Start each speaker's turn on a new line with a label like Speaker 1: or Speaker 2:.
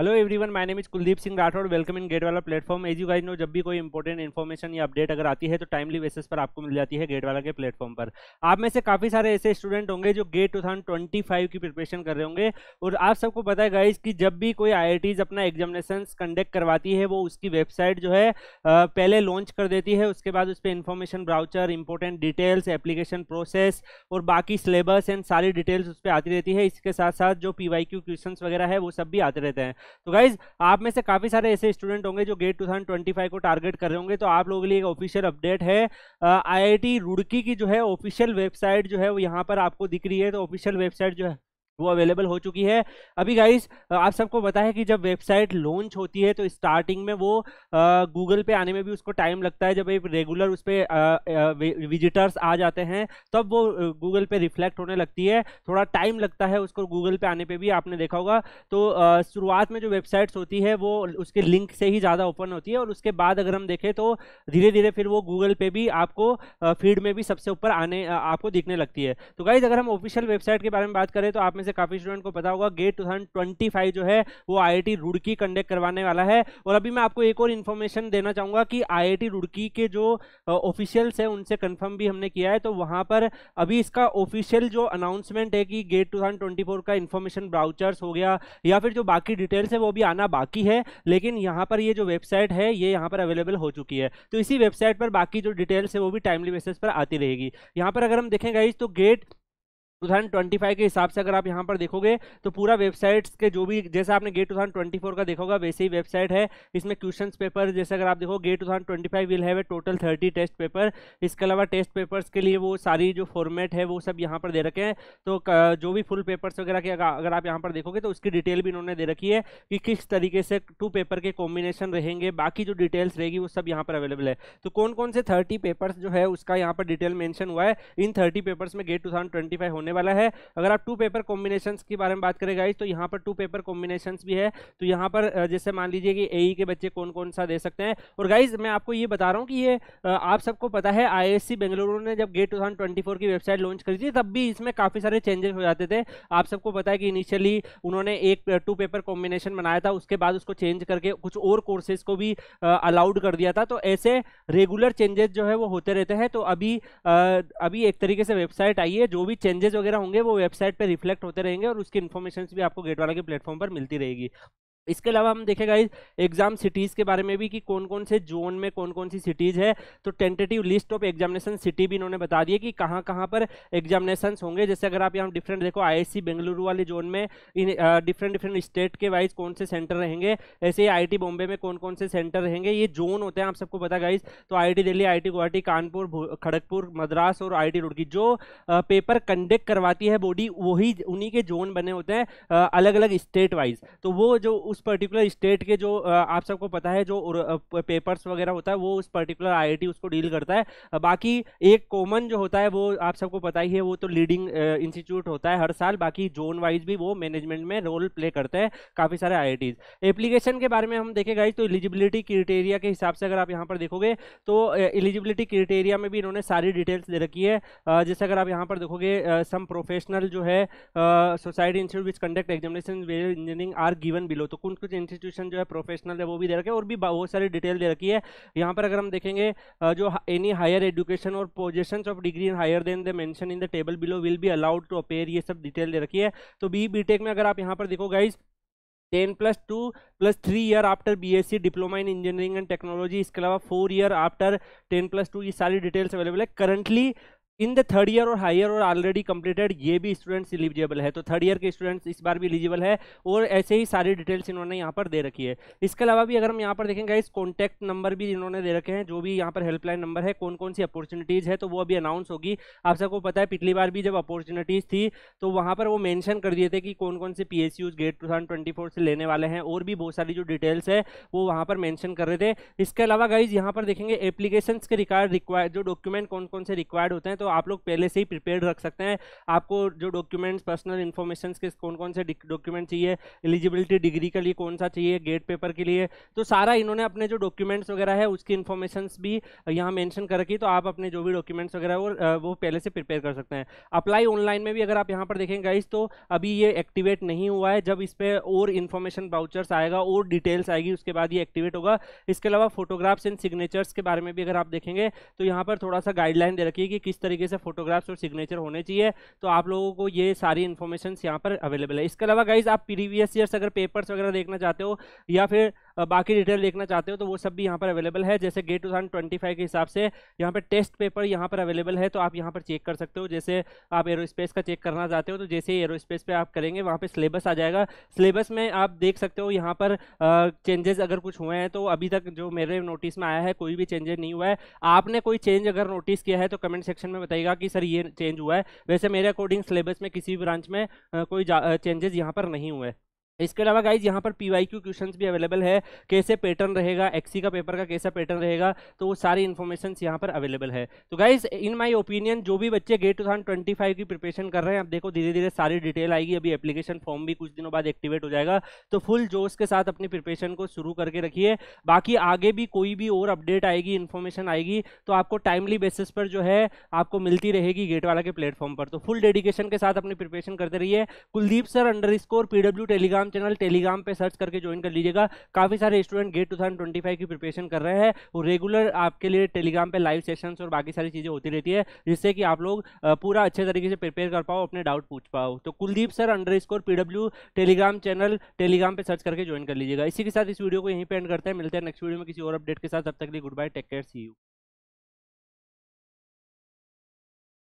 Speaker 1: hello everyone my name is Kuldeep Singh Rathore welcome in GATE वाला platform as you guys know जब भी कोई important information या अपडेट अगर आती है तो टाइमली बेसिस पर आपको मिल जाती है गेट वाला के प्लेटफॉर्म पर आप में से काफ़ी सारे ऐसे स्टूडेंट होंगे जो गेट फाइव की प्रिपरेशन कर रहे होंगे और आप सबको पता है गाइज कि जब भी कोई आई अपना एग्जामिनेशन कंडक्ट करवाती है वो उसकी वेबसाइट जो है पहले लॉन्च कर देती है उसके बाद उस पर information brochure important details application process और बाकी सिलेबस एंड सारी डिटेल्स उस पर आती रहती है इसके साथ साथ जो पी क्वेश्चन वगैरह है वो सब भी आते रहते हैं तो गाइज आप में से काफ़ी सारे ऐसे स्टूडेंट होंगे जो गेट 2025 को टारगेट कर रहे होंगे तो आप लोगों के लिए एक ऑफिशियल अपडेट है आईआईटी रुड़की की जो है ऑफिशियल वेबसाइट जो है वो यहाँ पर आपको दिख रही है तो ऑफिशियल वेबसाइट जो है वो अवेलेबल हो चुकी है अभी गाइस आप सबको पता है कि जब वेबसाइट लॉन्च होती है तो स्टार्टिंग में वो गूगल पे आने में भी उसको टाइम लगता है जब एक रेगुलर उस पर विजिटर्स आ जाते हैं तब वो गूगल पे रिफ्लेक्ट होने लगती है थोड़ा टाइम लगता है उसको गूगल पे आने पे भी आपने देखा होगा तो शुरुआत में जो वेबसाइट्स होती है वो उसके लिंक से ही ज़्यादा ओपन होती है और उसके बाद अगर हम देखें तो धीरे धीरे फिर वो गूगल पे भी आपको फीड में भी सबसे ऊपर आने आपको दिखने लगती है तो गाइज अगर हम ऑफिशियल वेबसाइट के बारे में बात करें तो आप में से काफी स्टूडेंट को पता होगा गेट टू जो है वो आई रुड़की कंडक्ट करवाने वाला है और अभी मैं आपको एक और इन्फॉर्मेशन देना चाहूंगा कि आई रुड़की के जो ऑफिशियल्स है उनसे कन्फर्म भी हमने किया है तो वहां पर अभी इसका ऑफिशियल जो अनाउंसमेंट है कि गेट टू का इन्फॉर्मेशन ब्राउचर्स हो गया या फिर जो बाकी डिटेल्स है वो भी आना बाकी है लेकिन यहाँ पर ये जो वेबसाइट है ये यहाँ पर अवेलेबल हो चुकी है तो इसी वेबसाइट पर बाकी जो डिटेल्स है वो भी टाइमली बेसिस पर आती रहेगी यहाँ पर अगर हम देखें गाइज तो गेट टू फाइव के हिसाब से अगर आप यहाँ पर देखोगे तो पूरा वेबसाइट्स के जो भी जैसे आपने गेट फोर का देखा होगा वैसे ही वेबसाइट है इसमें क्वेश्चन पेपर जैसे अगर आप देखो GATE five will have a total 30 test paper इसके अलावा टेस्ट पेपर्स के लिए वो सारी जो फॉर्मेट है वो सब यहाँ पर दे रखे हैं तो जो भी फुल पेपर्स वगैरह के अगर आप यहाँ पर देखोगे तो उसकी डिटेल भी इन्होंने दे रखी है कि किस तरीके से टू पेपर के कॉम्बिनेशन रहेंगे बाकी जो डिटेल्स रहेगी वो सब यहाँ पर अवेलेबल है तो कौन कौन से थर्टी पेपर्स जो है उसका यहाँ पर डिटेल मैंशन हुआ है इन थर्टी पेपर्स में गेट टू होने होने वाला है अगर आप टू पेपर कॉम्बिनेशन के बारे में बात करें गाइज तो यहाँ पर टू पेपर कॉम्बिनेशन भी है तो यहाँ पर जैसे मान लीजिए कि ए e के बच्चे कौन कौन सा दे सकते हैं और गाइज मैं आपको ये बता रहा हूँ कि ये आप सबको पता है आई बेंगलुरु ने जब गेट टू की वेबसाइट लॉन्च करी थी तब भी इसमें काफ़ी सारे चेंजेस हो जाते थे आप सबको पता है कि इनिशियली उन्होंने एक टू पेपर कॉम्बिनेशन बनाया था उसके बाद उसको चेंज करके कुछ और कोर्सेज को भी अलाउड कर दिया था तो ऐसे रेगुलर चेंजेस जो है वो होते रहते हैं तो अभी आ, अभी एक तरीके से वेबसाइट आई है जो भी चेंजेस वगैरह होंगे वो वेबसाइट पर रिफ्लेक्ट होते रहेंगे और उसकी इन्फॉर्मेशन भी आपको गेट वाला के प्लेटफॉर्म पर मिलती रहेगी इसके अलावा हम देखेगा इस एग्जाम सिटीज़ के बारे में भी कि कौन कौन से जोन में कौन कौन सी सिटीज़ है तो tentative list of examination city भी इन्होंने बता दिए कि कहाँ कहाँ पर एग्जामिनेशन होंगे जैसे अगर आप यहाँ डिफरेंट देखो आईआईसी बेंगलुरु वाले जोन में इन डिफरेंट डिफरेंट स्टेट के वाइज कौन से सेंटर रहेंगे ऐसे ही आई बॉम्बे में कौन कौन से सेंटर रहेंगे ये जोन होते हैं आप सबको पता गाइज तो आई दिल्ली आई गुवाहाटी कानपुर खड़गपुर मद्रास और आई रुड़की जो पेपर कंडक्ट करवाती है बॉडी वही उन्हीं के जोन बने होते हैं अलग अलग स्टेट वाइज तो वो जो उस पर्टिकुलर स्टेट के जो आप सबको पता है जो पेपर्स वगैरह होता है वो उस पर्टिकुलर आईआईटी उसको डील करता है बाकी एक कॉमन जो होता है वो आप सबको पता ही है वो तो लीडिंग इंस्टीट्यूट होता है हर साल बाकी जोन वाइज भी वो मैनेजमेंट में रोल प्ले करते हैं काफ़ी सारे आई एप्लीकेशन के बारे में हम देखेगा तो एलिजिबिलिटी क्रिटेरिया के हिसाब से अगर आप यहाँ पर देखोगे तो एलिजिबिलिटी क्रिटेरिया में भी इन्होंने सारी डिटेल्स दे रखी है जैसे अगर आप यहाँ पर देखोगे सम प्रोफेशनल जो है society institute which conduct examination engineering are given below तो कौन कुछ इंस्टीट्यूशन जो है प्रोफेशनल है वो भी दे रखे और भी बहुत सारी डिटेल दे रखी है यहाँ पर अगर हम देखेंगे जो एनी हायर एजुकेशन और position of degree in higher then the mention in the table below will be allowed to appear ये सब डिटेल दे रखी है तो बी बी में अगर आप यहाँ पर देखो guys ten plus two plus three year after BSc diploma in engineering and technology इसके अलावा four year after ten plus two ये सारी डिटेल्स अवेलेबल है currently in the third year और हायर और ऑलरेडी कंप्लीटेड ये भी स्टूडेंट्स एलिजिबल है तो थर्ड ईयर के स्टूडेंट्स इस बार भी एलिजिबल है और ऐसे ही सारी डिटेल्स इन्होंने यहाँ पर दे रखी है इसके अलावा भी अगर हम यहाँ पर देखेंगे इस कॉन्टैक्ट नंबर भी इन्होंने दे रखे हैं जो भी यहाँ पर हेल्पलाइन नंबर है कौन कौन सी अपॉर्चुनिटीज़ है तो वो अभी अनाउंस होगी आप सबको पता है पिछली बार भी जब अपॉर्चुनिटीज़ थी तो वहाँ पर वो मैंशन कर दिए थे कि कौन कौन से P S Us GATE two thousand twenty four से लेने वाले हैं और भी बहुत सारी जो डिटेल्स है वो वहाँ पर मैंशन कर रहे थे इसके अलावा गाइज यहाँ पर देखेंगे एप्लीकेशन के रिकॉर्ड रिक्वायर जो डॉक्यूमेंट कौन कौन से रिक्वायर्ड होते हैं तो तो आप लोग पहले से ही प्रिपेयर रख सकते हैं आपको जो डॉक्यूमेंट्स पर्सनल इन्फॉर्मेशन के कौन कौन से डॉक्यूमेंट चाहिए एलिजिबिलिटी डिग्री के लिए कौन सा चाहिए गेट पेपर के लिए तो सारा इन्होंने अपने जो डॉक्यूमेंट्स वगैरह है उसकी इन्फॉर्मेशन भी यहाँ मैंशन कर रखी तो आप अपने जो भी डॉक्यूमेंट्स वगैरह वो वो पहले से प्रिपेयर कर सकते हैं अप्लाई ऑनलाइन में भी अगर आप यहाँ पर देखें इस तो अभी ये एक्टिवेट नहीं हुआ है जब इस पर और इन्फॉर्मेशन बाउचर्स आएगा और डिटेल्स आएगी उसके बाद ये एक्टिवेट होगा इसके अलावा फोटोग्राफ्स एंड सिग्नेचर्स के बारे में भी अगर आप देखेंगे तो यहाँ पर थोड़ा सा गाइडलाइन दे रखी है कि किस तरीके तरीके से फोटोग्राफ्स और सिग्नेचर होने चाहिए तो आप लोगों को ये सारी इन्फॉर्मेशन यहाँ पर अवेलेबल है इसके अलावा गाइज आप प्रीवियस ईयर्स अगर पेपर्स वगैरह देखना चाहते हो या फिर बाकी डिटेल देखना चाहते हो तो वो सब भी यहाँ पर अवेलेबल है जैसे GATE two thousand twenty five के हिसाब से यहाँ पर टेस्ट पेपर यहाँ पर अवेलेबल है तो आप यहाँ पर चेक कर सकते हो जैसे आप एरोस्पेस का चेक करना चाहते हो तो जैसे ही एरोस्पेस पे आप करेंगे वहाँ पे सिलेबस आ जाएगा सिलेबस में आप देख सकते हो यहाँ पर चेंजेस अगर कुछ हुए हैं तो अभी तक जो मेरे नोटिस में आया है कोई भी चेंजेस नहीं हुआ है आपने कोई चेंज अगर नोटिस किया है तो कमेंट सेक्शन में बताइएगा कि सर ये चेंज हुआ है वैसे मेरे अकॉर्डिंग सिलेबस में किसी भी ब्रांच में कोई चेंजेस यहाँ पर नहीं हुए इसके अलावा गाइज यहाँ पर पी वाई क्यू क्वेश्चन भी अवेलेबल है कैसे पैटर्न रहेगा एक्सी का पेपर का कैसा पैटर्न रहेगा तो वो सारी इन्फॉर्मेशन यहाँ पर अवेलेबल है तो गाइज इन माय ओपिनियन जो भी बच्चे GATE two thousand twenty five की प्रिपरेशन कर रहे हैं आप देखो धीरे धीरे सारी डिटेल आएगी अभी एप्लीकेशन फॉर्म भी कुछ दिनों बाद एक्टिवेट हो जाएगा तो फुल जोश के साथ अपनी प्रिपरेशन को शुरू करके रखिए बाकी आगे भी कोई भी और अपडेट आएगी इन्फॉर्मेशन आएगी तो आपको टाइमली बेसिस पर जो है आपको मिलती रहेगी गेट वाला के प्लेटफॉर्म पर तो फुल डेडिकेशन के साथ अपनी प्रिपरेशन करते रहिए Kuldeep sir underscore PW Telegram Telegram channel Telegram पे सर्च करके ज्वाइन कर लीजिएगा काफ़ी सारे student GATE two thousand twenty five की प्रिपरेशन कर रहे हैं और रेगुलर आपके लिए टेलीग्राम पे लाइव सेशंस और बाकी सारी चीज़ें होती रहती है जिससे कि आप लोग पूरा अच्छे तरीके से प्रिपेयर कर पाओ अपने डाउट पूछ पाओ तो Kuldeep sir underscore Telegram channel Telegram पर सर्च करके ज्वाइन कर लीजिएगा इसी के साथ इस वीडियो को यहीं पर एंड करते हैं मिलते हैं नेक्स्ट वीडियो में किसी और अपडेट के साथ तब तक लिए good bye take care see you